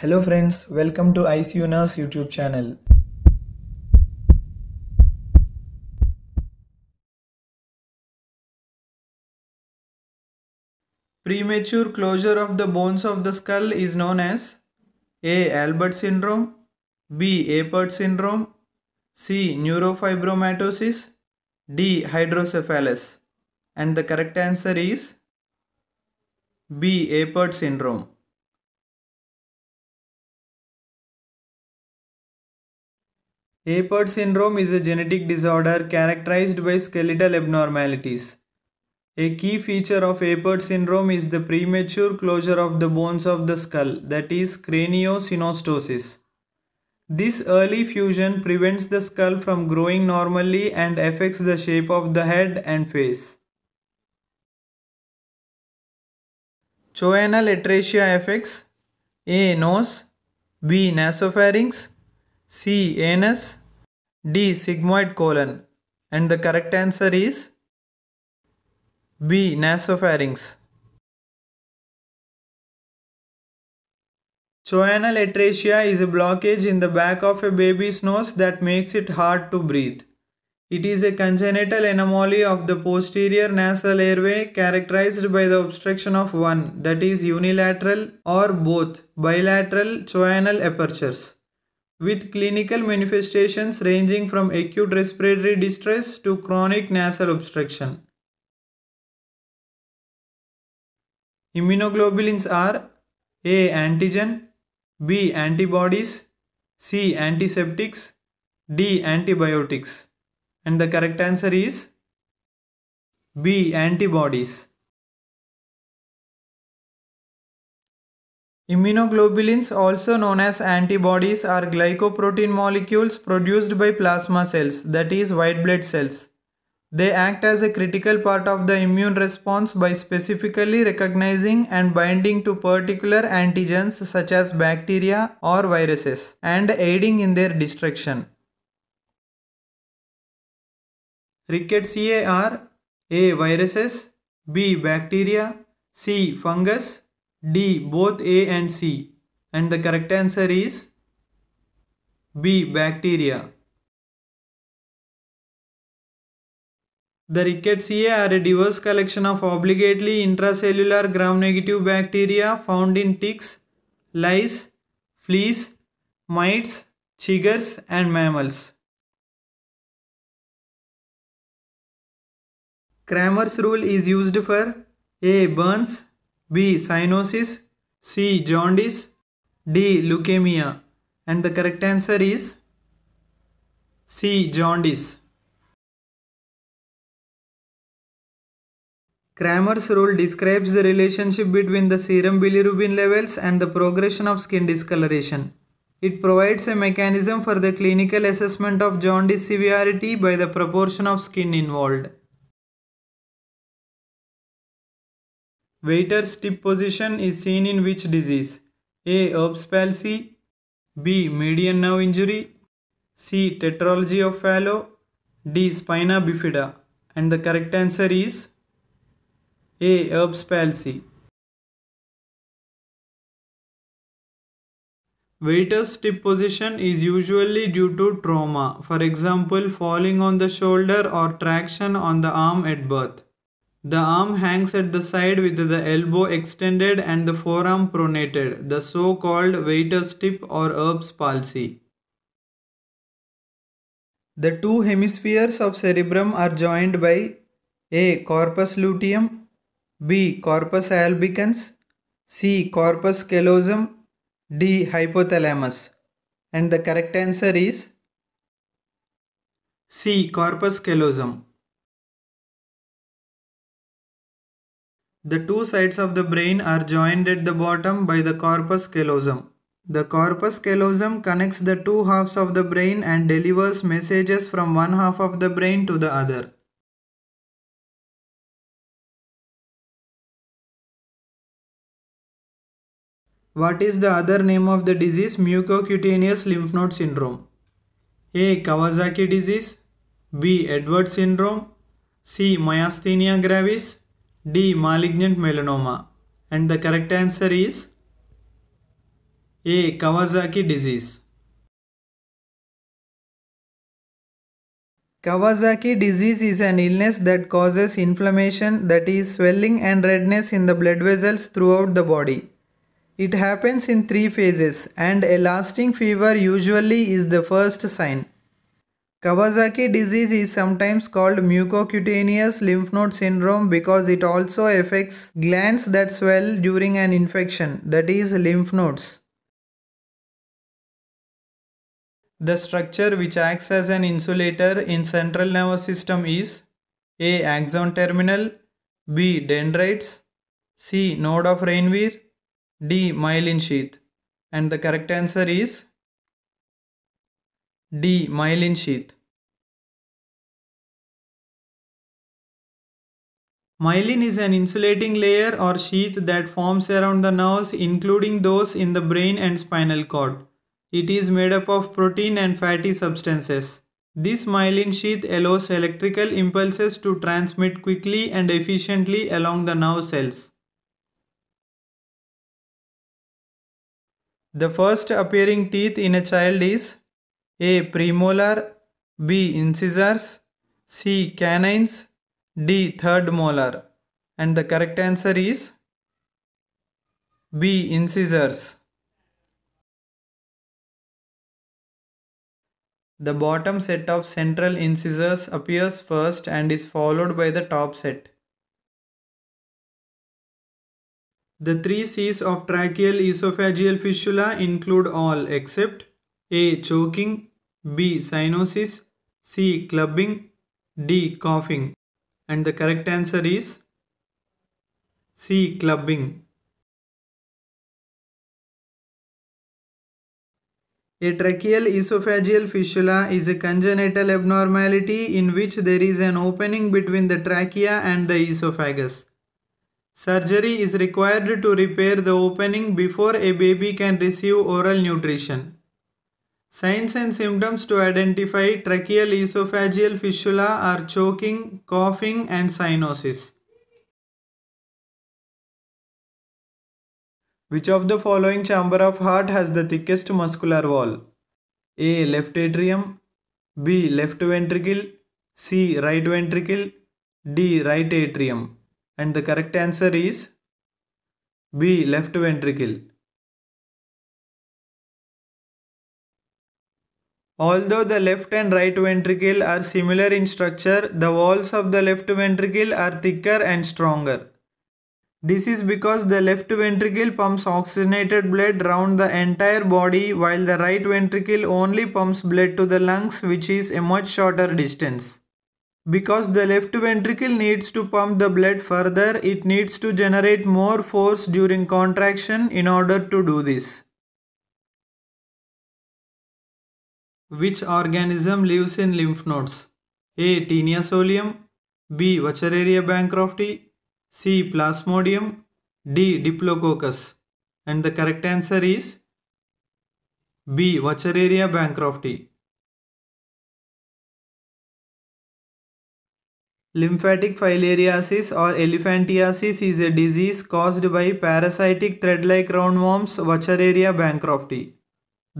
Hello friends, welcome to ICU Nurse YouTube channel. Premature closure of the bones of the skull is known as A. Albert syndrome B. Apert syndrome C. Neurofibromatosis D. Hydrocephalus and the correct answer is B. Apert syndrome. Apert syndrome is a genetic disorder characterized by skeletal abnormalities. A key feature of Apert syndrome is the premature closure of the bones of the skull, that is craniosynostosis. This early fusion prevents the skull from growing normally and affects the shape of the head and face. Choanal atresia affects A. Nose B. Nasopharynx C. Anus D. Sigmoid colon. And the correct answer is B. Nasopharynx. Choanal atresia is a blockage in the back of a baby's nose that makes it hard to breathe. It is a congenital anomaly of the posterior nasal airway characterized by the obstruction of one, that is unilateral or both, bilateral choanal apertures with clinical manifestations ranging from acute respiratory distress to chronic nasal obstruction. Immunoglobulins are A. Antigen B. Antibodies C. Antiseptics D. Antibiotics and the correct answer is B. Antibodies Immunoglobulins, also known as antibodies, are glycoprotein molecules produced by plasma cells, that is, white blood cells. They act as a critical part of the immune response by specifically recognizing and binding to particular antigens such as bacteria or viruses and aiding in their destruction. Ricket are A. Viruses B. Bacteria C. Fungus D. Both A and C. And the correct answer is B. Bacteria. The Rickettsiae are a diverse collection of obligately intracellular gram-negative bacteria found in ticks, lice, fleas, mites, chiggers and mammals. Cramer's rule is used for A. Burns B. Cyanosis C. Jaundice D. Leukemia and the correct answer is C. Jaundice. Cramer's rule describes the relationship between the serum bilirubin levels and the progression of skin discoloration. It provides a mechanism for the clinical assessment of jaundice severity by the proportion of skin involved. Waiter's tip position is seen in which disease? A. Erb's palsy B. Median nerve injury C. Tetralogy of Fallot D. Spina bifida and the correct answer is A. Erb's palsy. Waiter's tip position is usually due to trauma, for example falling on the shoulder or traction on the arm at birth. The arm hangs at the side with the elbow extended and the forearm pronated, the so called waiter's tip or herb's palsy. The two hemispheres of cerebrum are joined by a. corpus luteum, b. corpus albicans, c. corpus callosum, d. hypothalamus. And the correct answer is c. corpus callosum. The two sides of the brain are joined at the bottom by the corpus callosum. The corpus callosum connects the two halves of the brain and delivers messages from one half of the brain to the other. What is the other name of the disease mucocutaneous lymph node syndrome? A. Kawasaki disease B. Edwards syndrome C. Myasthenia gravis D. Malignant melanoma. And the correct answer is A. Kawasaki disease. Kawasaki disease is an illness that causes inflammation, that is, swelling and redness in the blood vessels throughout the body. It happens in three phases, and a lasting fever usually is the first sign. Kawasaki disease is sometimes called mucocutaneous lymph node syndrome because it also affects glands that swell during an infection, that is, lymph nodes. The structure which acts as an insulator in central nervous system is A. Axon terminal B. Dendrites C. Node of Ranvier, D. Myelin sheath and the correct answer is D. Myelin sheath. Myelin is an insulating layer or sheath that forms around the nerves including those in the brain and spinal cord. It is made up of protein and fatty substances. This myelin sheath allows electrical impulses to transmit quickly and efficiently along the nerve cells. The first appearing teeth in a child is a. Premolar B. Incisors C. Canines D. Third molar and the correct answer is B. Incisors The bottom set of central incisors appears first and is followed by the top set. The three C's of tracheal esophageal fistula include all except a. Choking B. Cyanosis C. Clubbing D. Coughing and the correct answer is C. Clubbing A tracheal esophageal fistula is a congenital abnormality in which there is an opening between the trachea and the esophagus. Surgery is required to repair the opening before a baby can receive oral nutrition. Signs and symptoms to identify tracheal esophageal fistula are choking, coughing and cyanosis. Which of the following chamber of heart has the thickest muscular wall? A. Left atrium B. Left ventricle C. Right ventricle D. Right atrium and the correct answer is B. Left ventricle Although the left and right ventricle are similar in structure, the walls of the left ventricle are thicker and stronger. This is because the left ventricle pumps oxygenated blood round the entire body while the right ventricle only pumps blood to the lungs which is a much shorter distance. Because the left ventricle needs to pump the blood further, it needs to generate more force during contraction in order to do this. Which organism lives in lymph nodes? A. solium B. Wachareria bancrofti C. Plasmodium D. Diplococcus and the correct answer is B. Wachareria bancrofti. Lymphatic filariasis or elephantiasis is a disease caused by parasitic thread-like roundworms Wachareria bancrofti.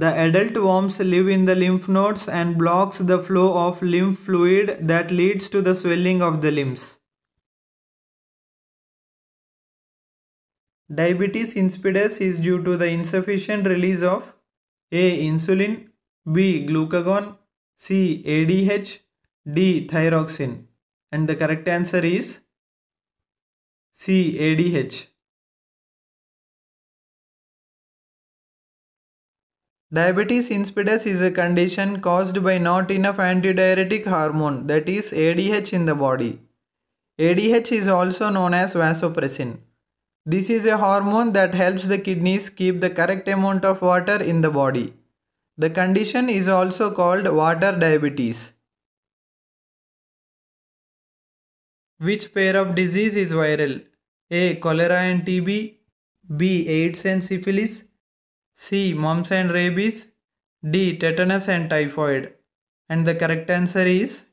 The adult worms live in the lymph nodes and blocks the flow of lymph fluid that leads to the swelling of the limbs. Diabetes insipidus is due to the insufficient release of A. Insulin B. Glucagon C. ADH D. Thyroxine and the correct answer is C. ADH. Diabetes insipidus is a condition caused by not enough antidiuretic hormone that is ADH in the body. ADH is also known as vasopressin. This is a hormone that helps the kidneys keep the correct amount of water in the body. The condition is also called water diabetes. Which pair of disease is viral? A. Cholera and TB B. AIDS and syphilis C. Mumps and rabies. D. Tetanus and typhoid. And the correct answer is